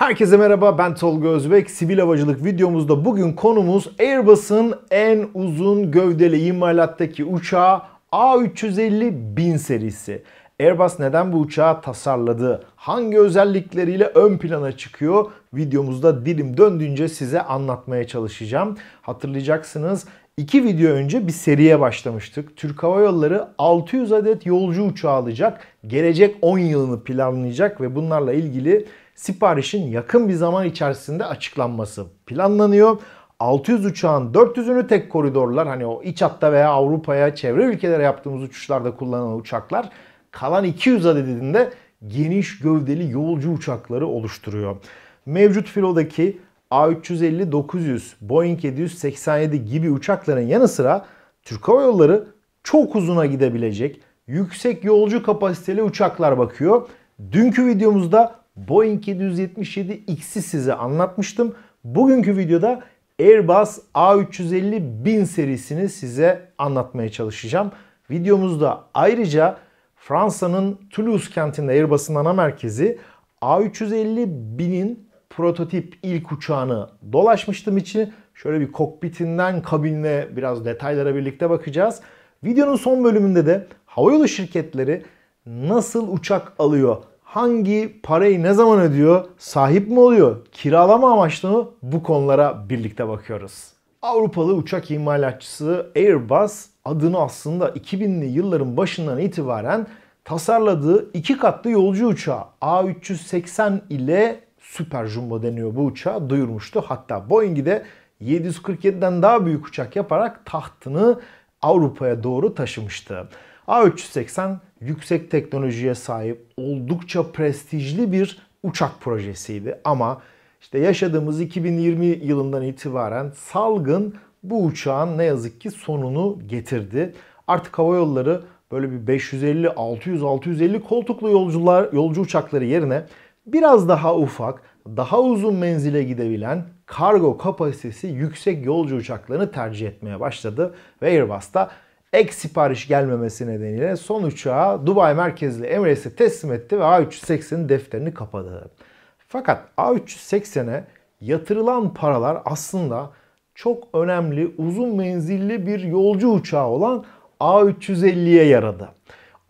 Herkese merhaba ben Tolga Özbek. Sivil havacılık videomuzda bugün konumuz Airbus'un en uzun gövdeli imalattaki uçağı A350-1000 serisi. Airbus neden bu uçağı tasarladı? Hangi özellikleriyle ön plana çıkıyor? Videomuzda dilim döndüğünce size anlatmaya çalışacağım. Hatırlayacaksınız İki video önce bir seriye başlamıştık. Türk Hava Yolları 600 adet yolcu uçağı alacak. Gelecek 10 yılını planlayacak ve bunlarla ilgili siparişin yakın bir zaman içerisinde açıklanması planlanıyor. 600 uçağın 400'ünü tek koridorlar hani o iç hatta veya Avrupa'ya çevre ülkelere yaptığımız uçuşlarda kullanılan uçaklar kalan 200 adedinde geniş gövdeli yolcu uçakları oluşturuyor. Mevcut filodaki A350-900, Boeing 787 gibi uçakların yanı sıra Türk Hava Yolları çok uzuna gidebilecek yüksek yolcu kapasiteli uçaklar bakıyor. Dünkü videomuzda Boeing 777X'i size anlatmıştım. Bugünkü videoda Airbus A350 bin serisini size anlatmaya çalışacağım. Videomuzda ayrıca Fransa'nın Toulouse kentinde Airbus'un ana merkezi A350 binin prototip ilk uçağını dolaşmıştım için şöyle bir kokpitinden kabinle biraz detaylara birlikte bakacağız. Videonun son bölümünde de havayolu şirketleri nasıl uçak alıyor? hangi parayı ne zaman ödüyor, sahip mi oluyor, kiralama amaçlı mı bu konulara birlikte bakıyoruz. Avrupalı uçak imalatçısı Airbus adını aslında 2000'li yılların başından itibaren tasarladığı iki katlı yolcu uçağı A380 ile Super Jumbo deniyor bu uçağı duyurmuştu. Hatta Boeing'i de 747'den daha büyük uçak yaparak tahtını Avrupa'ya doğru taşımıştı. A380 yüksek teknolojiye sahip oldukça prestijli bir uçak projesiydi ama işte yaşadığımız 2020 yılından itibaren salgın bu uçağın ne yazık ki sonunu getirdi. Artık hava yolları böyle bir 550, 600, 650 koltuklu yolcular, yolcu uçakları yerine biraz daha ufak, daha uzun menzile gidebilen kargo kapasitesi yüksek yolcu uçaklarını tercih etmeye başladı ve Airbus da ek sipariş gelmemesi nedeniyle son uçağı Dubai merkezli Emirates'e teslim etti ve A380'in defterini kapadı. Fakat A380'e yatırılan paralar aslında çok önemli uzun menzilli bir yolcu uçağı olan A350'ye yaradı.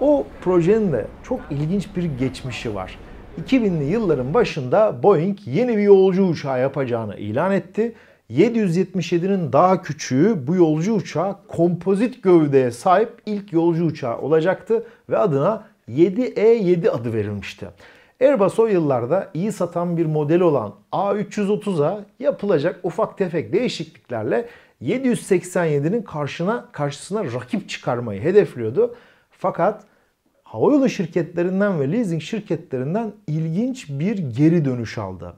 O projenin de çok ilginç bir geçmişi var. 2000'li yılların başında Boeing yeni bir yolcu uçağı yapacağını ilan etti 777'nin daha küçüğü bu yolcu uçağı kompozit gövdeye sahip ilk yolcu uçağı olacaktı ve adına 7E7 e adı verilmişti. Airbus o yıllarda iyi satan bir model olan A330'a yapılacak ufak tefek değişikliklerle 787'nin karşına karşısına rakip çıkarmayı hedefliyordu. Fakat havayolu şirketlerinden ve leasing şirketlerinden ilginç bir geri dönüş aldı.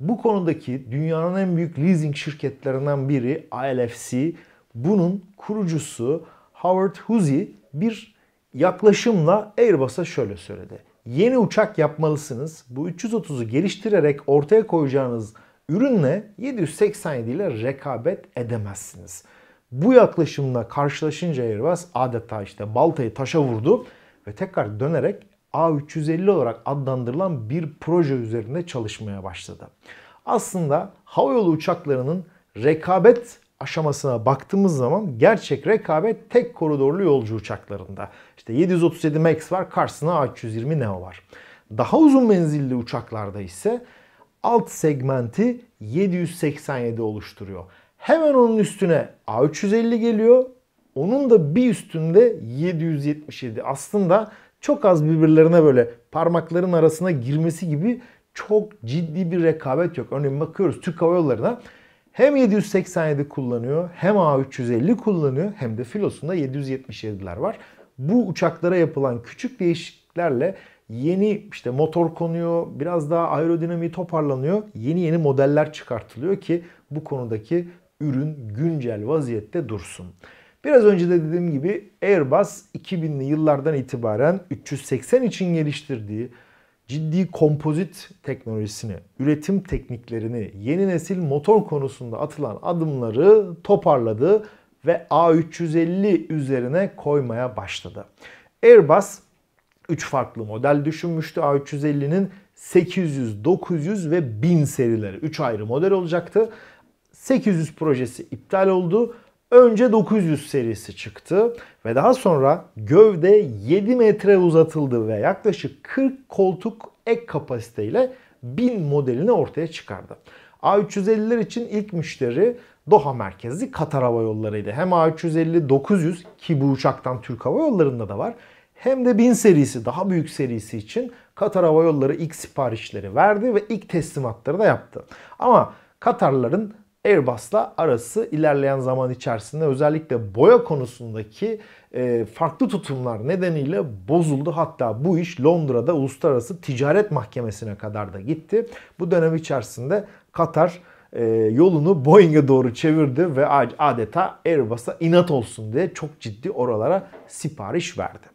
Bu konudaki dünyanın en büyük leasing şirketlerinden biri ILFC, bunun kurucusu Howard Husey bir yaklaşımla Airbus'a şöyle söyledi. Yeni uçak yapmalısınız. Bu 330'u geliştirerek ortaya koyacağınız ürünle 787 ile rekabet edemezsiniz. Bu yaklaşımla karşılaşınca Airbus adeta işte baltayı taşa vurdu ve tekrar dönerek A350 olarak adlandırılan bir proje üzerinde çalışmaya başladı. Aslında havayolu uçaklarının rekabet aşamasına baktığımız zaman gerçek rekabet tek koridorlu yolcu uçaklarında. İşte 737 MAX var karşısına A320 Neo var. Daha uzun menzilli uçaklarda ise alt segmenti 787 oluşturuyor. Hemen onun üstüne A350 geliyor. Onun da bir üstünde 777. Aslında çok az birbirlerine böyle parmakların arasına girmesi gibi çok ciddi bir rekabet yok. Örneğin bakıyoruz Türk Hava Yolları'na hem 787 kullanıyor hem A350 kullanıyor hem de filosunda 777'ler var. Bu uçaklara yapılan küçük değişikliklerle yeni işte motor konuyor, biraz daha aerodinamiği toparlanıyor. Yeni yeni modeller çıkartılıyor ki bu konudaki ürün güncel vaziyette dursun. Biraz önce de dediğim gibi Airbus 2000'li yıllardan itibaren 380 için geliştirdiği ciddi kompozit teknolojisini, üretim tekniklerini, yeni nesil motor konusunda atılan adımları toparladı ve A350 üzerine koymaya başladı. Airbus 3 farklı model düşünmüştü A350'nin 800, 900 ve 1000 serileri 3 ayrı model olacaktı. 800 projesi iptal oldu. Önce 900 serisi çıktı ve daha sonra gövde 7 metre uzatıldı ve yaklaşık 40 koltuk ek kapasiteyle 1000 modelini ortaya çıkardı. A350'ler için ilk müşteri Doha merkezli Katar Hava Yollarıydı. hem A350 900 ki bu uçaktan Türk Hava Yolları'nda da var hem de 1000 serisi daha büyük serisi için Katar Hava Yolları ilk siparişleri verdi ve ilk teslimatları da yaptı. Ama Katarların Airbus'la arası ilerleyen zaman içerisinde özellikle boya konusundaki e, farklı tutumlar nedeniyle bozuldu. Hatta bu iş Londra'da Uluslararası Ticaret Mahkemesi'ne kadar da gitti. Bu dönem içerisinde Katar e, yolunu Boeing'e doğru çevirdi ve adeta Airbus'a inat olsun diye çok ciddi oralara sipariş verdi.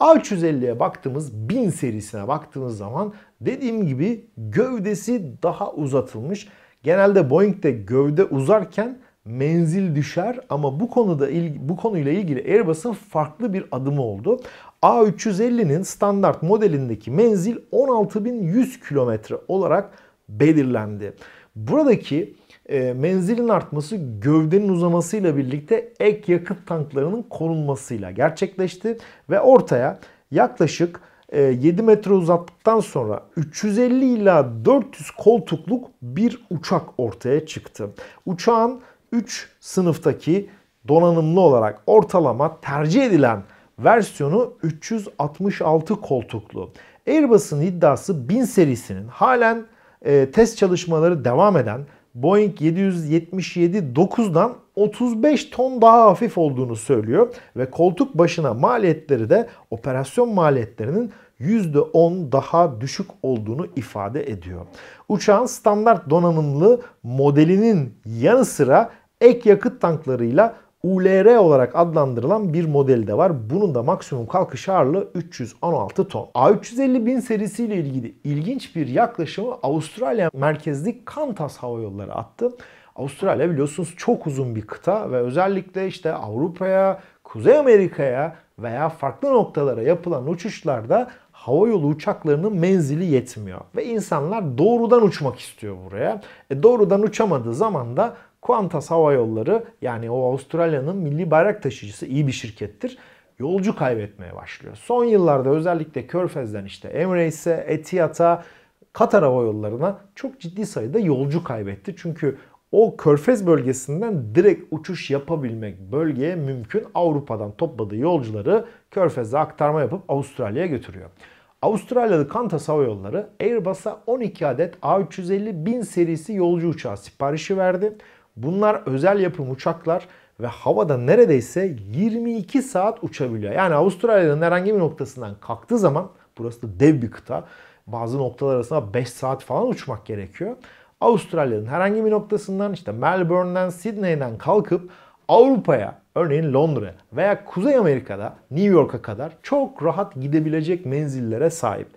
A350'ye baktığımız 1000 serisine baktığımız zaman dediğim gibi gövdesi daha uzatılmış Genelde Boeing'de gövde uzarken menzil düşer ama bu konuda bu konuyla ilgili Airbus'un farklı bir adımı oldu. A350'nin standart modelindeki menzil 16100 kilometre olarak belirlendi. Buradaki e, menzilin artması gövdenin uzamasıyla birlikte ek yakıt tanklarının konulmasıyla gerçekleşti ve ortaya yaklaşık 7 ee, metre uzaklıktan sonra 350 ila 400 koltukluk bir uçak ortaya çıktı. Uçağın 3 sınıftaki donanımlı olarak ortalama tercih edilen versiyonu 366 koltuklu. Airbus'un iddiası 1000 serisinin halen e, test çalışmaları devam eden Boeing 777-9'dan 35 ton daha hafif olduğunu söylüyor ve koltuk başına maliyetleri de operasyon maliyetlerinin %10 daha düşük olduğunu ifade ediyor. Uçağın standart donanımlı modelinin yanı sıra ek yakıt tanklarıyla ULR olarak adlandırılan bir model de var. Bunun da maksimum kalkış ağırlığı 316 ton. A350 bin serisiyle ilgili ilginç bir yaklaşımı Avustralya merkezli Qantas Hava Yolları attı. Avustralya biliyorsunuz çok uzun bir kıta ve özellikle işte Avrupa'ya, Kuzey Amerika'ya veya farklı noktalara yapılan uçuşlarda havayolu uçaklarının menzili yetmiyor. Ve insanlar doğrudan uçmak istiyor buraya. E doğrudan uçamadığı zaman da Qantas havayolları yani o Avustralya'nın milli bayrak taşıyıcısı iyi bir şirkettir. Yolcu kaybetmeye başlıyor. Son yıllarda özellikle Körfez'den işte Emirates'e, Etihad'a, Katar havayollarına çok ciddi sayıda yolcu kaybetti. Çünkü o körfez bölgesinden direkt uçuş yapabilmek bölgeye mümkün. Avrupa'dan topladığı yolcuları körfeze aktarma yapıp Avustralya'ya götürüyor. Avustralyalı Qantas Hava Yolları Airbus'a 12 adet A350 1000 serisi yolcu uçağı siparişi verdi. Bunlar özel yapım uçaklar ve havada neredeyse 22 saat uçabiliyor. Yani Avustralya'nın herhangi bir noktasından kalktığı zaman burası da dev bir kıta. Bazı noktalar arasında 5 saat falan uçmak gerekiyor. Avustralya'nın herhangi bir noktasından işte Melbourne'den Sydney'den kalkıp Avrupa'ya Örneğin Londra veya Kuzey Amerika'da New York'a kadar çok rahat gidebilecek menzillere sahip.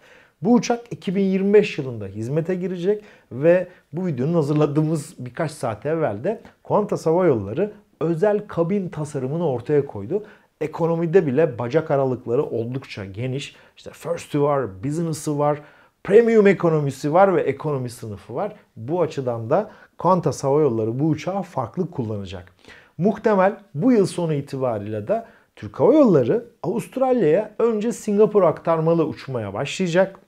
Bu uçak 2025 yılında hizmete girecek ve bu videonun hazırladığımız birkaç saat evvel de Qantas Hava Yolları özel kabin tasarımını ortaya koydu. Ekonomide bile bacak aralıkları oldukça geniş. İşte first'ü var, business'ı var, premium ekonomisi var ve ekonomi sınıfı var. Bu açıdan da Qantas Hava Yolları bu uçağı farklı kullanacak. Muhtemel bu yıl sonu itibariyle de Türk Hava Yolları Avustralya'ya önce Singapur aktarmalı uçmaya başlayacak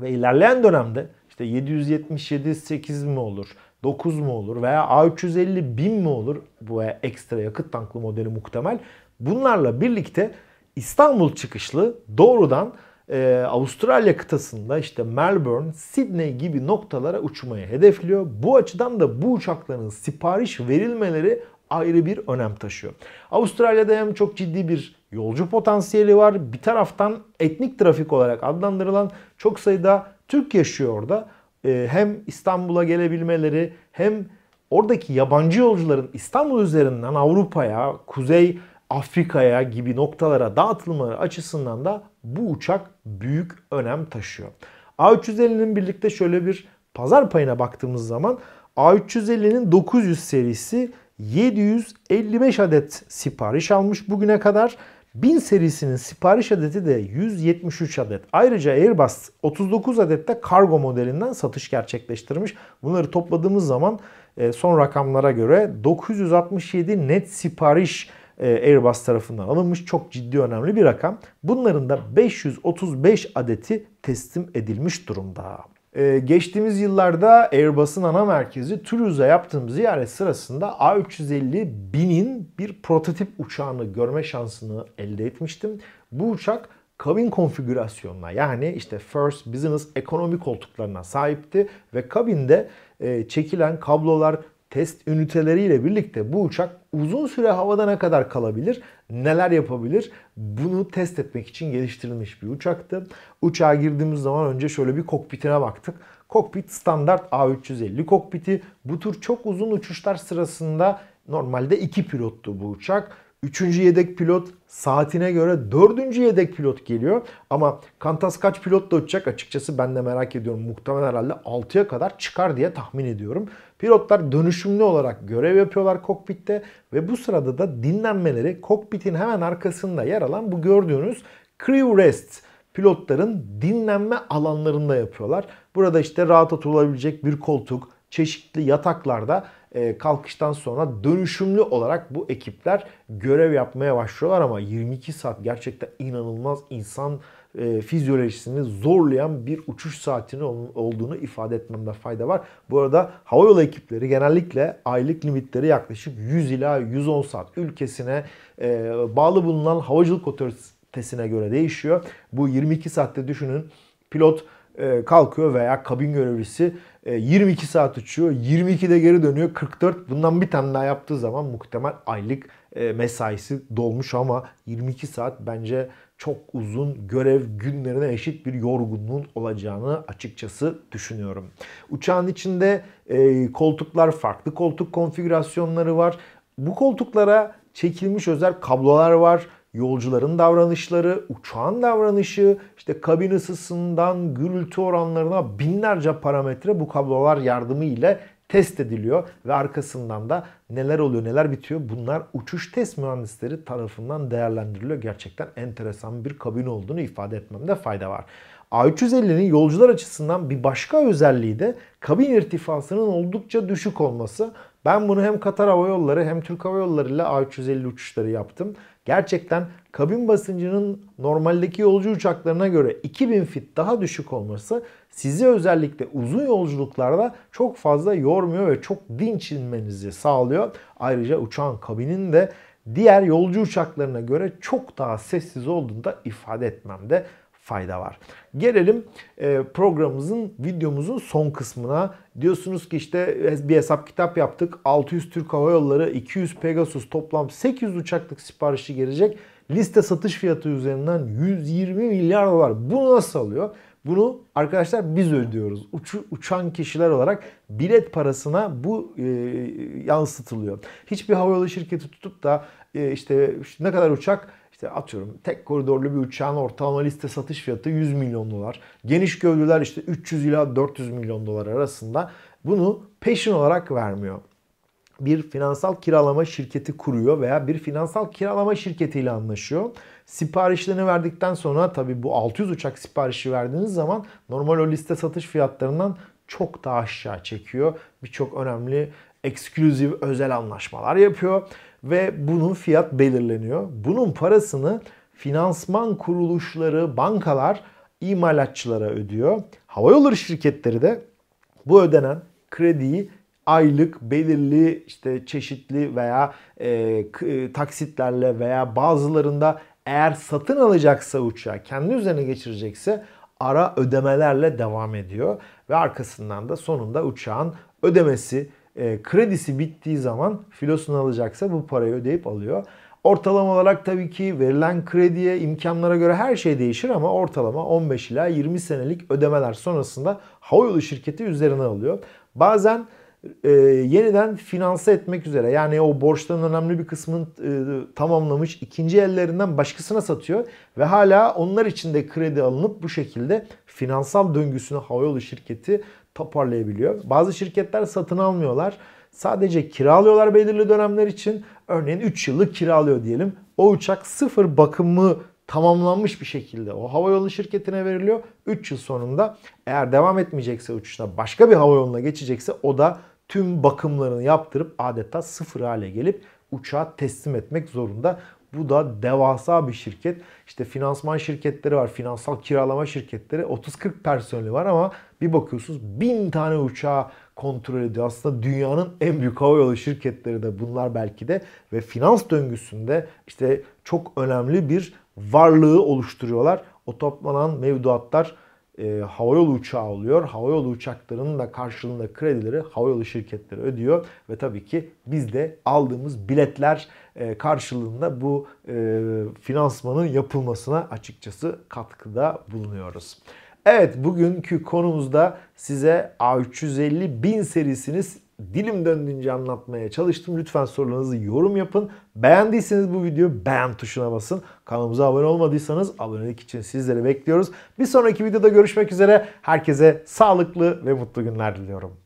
ve ilerleyen dönemde işte 777 8 mi olur, 9 mu olur veya A350 1000 mi olur bu ekstra yakıt tanklı modeli muhtemel. Bunlarla birlikte İstanbul çıkışlı doğrudan e, Avustralya kıtasında işte Melbourne, Sydney gibi noktalara uçmaya hedefliyor. Bu açıdan da bu uçakların sipariş verilmeleri ayrı bir önem taşıyor. Avustralya'da hem çok ciddi bir yolcu potansiyeli var. Bir taraftan etnik trafik olarak adlandırılan çok sayıda Türk yaşıyor orada. Ee, hem İstanbul'a gelebilmeleri hem oradaki yabancı yolcuların İstanbul üzerinden Avrupa'ya, Kuzey Afrika'ya gibi noktalara dağıtılmaları açısından da bu uçak büyük önem taşıyor. A350'nin birlikte şöyle bir pazar payına baktığımız zaman A350'nin 900 serisi 755 adet sipariş almış bugüne kadar. 1000 serisinin sipariş adeti de 173 adet. Ayrıca Airbus 39 adet de kargo modelinden satış gerçekleştirmiş. Bunları topladığımız zaman e, son rakamlara göre 967 net sipariş e, Airbus tarafından alınmış. Çok ciddi önemli bir rakam. Bunların da 535 adeti teslim edilmiş durumda. Ee, geçtiğimiz yıllarda Airbus'un ana merkezi Toulouse'a yaptığım ziyaret sırasında A350 binin bir prototip uçağını görme şansını elde etmiştim. Bu uçak kabin konfigürasyonuna yani işte First Business ekonomi koltuklarına sahipti ve kabinde e, çekilen kablolar test üniteleriyle birlikte bu uçak uzun süre havada ne kadar kalabilir, neler yapabilir bunu test etmek için geliştirilmiş bir uçaktı. Uçağa girdiğimiz zaman önce şöyle bir kokpitine baktık. Kokpit standart A350 kokpiti. Bu tür çok uzun uçuşlar sırasında normalde iki pilottu bu uçak. Üçüncü yedek pilot saatine göre dördüncü yedek pilot geliyor. Ama Kantas kaç pilotla uçacak açıkçası ben de merak ediyorum. Muhtemelen herhalde 6'ya kadar çıkar diye tahmin ediyorum. Pilotlar dönüşümlü olarak görev yapıyorlar kokpitte ve bu sırada da dinlenmeleri kokpitin hemen arkasında yer alan bu gördüğünüz crew rest pilotların dinlenme alanlarında yapıyorlar. Burada işte rahat oturulabilecek bir koltuk, çeşitli yataklarda ee, kalkıştan sonra dönüşümlü olarak bu ekipler görev yapmaya başlıyorlar ama 22 saat gerçekten inanılmaz insan e, fizyolojisini zorlayan bir uçuş saatini olduğunu ifade etmemde fayda var. Bu arada havayolu ekipleri genellikle aylık limitleri yaklaşık 100 ila 110 saat ülkesine e, bağlı bulunan havacılık otoritesine göre değişiyor. Bu 22 saatte düşünün pilot e, kalkıyor veya kabin görevlisi 22 e, saat uçuyor. 22'de geri dönüyor. 44. Bundan bir tane daha yaptığı zaman muhtemel aylık e, mesaisi dolmuş ama 22 saat bence çok uzun görev günlerine eşit bir yorgunluğun olacağını açıkçası düşünüyorum. Uçağın içinde e, koltuklar farklı koltuk konfigürasyonları var. Bu koltuklara çekilmiş özel kablolar var. Yolcuların davranışları, uçağın davranışı, işte kabin ısısından gürültü oranlarına binlerce parametre bu kablolar yardımı ile test ediliyor ve arkasından da neler oluyor neler bitiyor bunlar uçuş test mühendisleri tarafından değerlendiriliyor. Gerçekten enteresan bir kabin olduğunu ifade etmemde fayda var. A350'nin yolcular açısından bir başka özelliği de kabin irtifasının oldukça düşük olması. Ben bunu hem Katar Hava Yolları hem Türk Hava Yolları ile A350 uçuşları yaptım. Gerçekten kabin basıncının normaldeki yolcu uçaklarına göre 2000 fit daha düşük olması sizi özellikle uzun yolculuklarda çok fazla yormuyor ve çok dinç inmenizi sağlıyor. Ayrıca uçağın kabinin de diğer yolcu uçaklarına göre çok daha sessiz olduğunu da ifade etmemde fayda var. Gelelim e, programımızın, videomuzun son kısmına. Diyorsunuz ki işte bir hesap kitap yaptık. 600 Türk Hava Yolları, 200 Pegasus toplam 800 uçaklık siparişi gelecek. Liste satış fiyatı üzerinden 120 milyar dolar. Bunu nasıl alıyor? Bunu arkadaşlar biz ödüyoruz. Uç, uçan kişiler olarak bilet parasına bu e, yansıtılıyor. Hiçbir havayolu şirketi tutup da e, işte ne kadar uçak işte atıyorum tek koridorlu bir uçağın ortalama liste satış fiyatı 100 milyon dolar. Geniş gövdeler işte 300 ila 400 milyon dolar arasında bunu peşin olarak vermiyor. Bir finansal kiralama şirketi kuruyor veya bir finansal kiralama şirketiyle anlaşıyor. Siparişlerini verdikten sonra tabi bu 600 uçak siparişi verdiğiniz zaman normal o liste satış fiyatlarından çok daha aşağı çekiyor. Birçok önemli eksklüzif özel anlaşmalar yapıyor ve bunun fiyat belirleniyor. Bunun parasını finansman kuruluşları, bankalar imalatçılara ödüyor. Hava Havayolları şirketleri de bu ödenen krediyi aylık belirli işte çeşitli veya e, e, taksitlerle veya bazılarında eğer satın alacaksa uçağı kendi üzerine geçirecekse ara ödemelerle devam ediyor ve arkasından da sonunda uçağın ödemesi e, kredisi bittiği zaman filosunu alacaksa bu parayı ödeyip alıyor. Ortalama olarak tabii ki verilen krediye, imkanlara göre her şey değişir ama ortalama 15 ila 20 senelik ödemeler sonrasında havayolu şirketi üzerine alıyor. Bazen e, yeniden finanse etmek üzere yani o borçların önemli bir kısmını e, tamamlamış ikinci ellerinden başkasına satıyor ve hala onlar için de kredi alınıp bu şekilde finansal döngüsünü havayolu şirketi toparlayabiliyor. Bazı şirketler satın almıyorlar. Sadece kiralıyorlar belirli dönemler için. Örneğin 3 yıllık kiralıyor diyelim. O uçak sıfır bakımı tamamlanmış bir şekilde o havayolu şirketine veriliyor. 3 yıl sonunda eğer devam etmeyecekse uçuşta başka bir havayoluna geçecekse o da tüm bakımlarını yaptırıp adeta sıfır hale gelip uçağı teslim etmek zorunda. Bu da devasa bir şirket. İşte finansman şirketleri var, finansal kiralama şirketleri. 30-40 personeli var ama bir bakıyorsunuz bin tane uçağı kontrol ediyor. Aslında dünyanın en büyük havayolu şirketleri de bunlar belki de ve finans döngüsünde işte çok önemli bir varlığı oluşturuyorlar. O toplanan mevduatlar e, havayolu uçağı oluyor. Havayolu uçaklarının da karşılığında kredileri havayolu şirketleri ödüyor. Ve tabii ki biz de aldığımız biletler e, karşılığında bu e, finansmanın yapılmasına açıkçası katkıda bulunuyoruz. Evet bugünkü konumuzda size A350 bin serisiniz dilim döndüğünce anlatmaya çalıştım. Lütfen sorularınızı yorum yapın. Beğendiyseniz bu videoyu beğen tuşuna basın. Kanalımıza abone olmadıysanız abonelik için sizleri bekliyoruz. Bir sonraki videoda görüşmek üzere. Herkese sağlıklı ve mutlu günler diliyorum.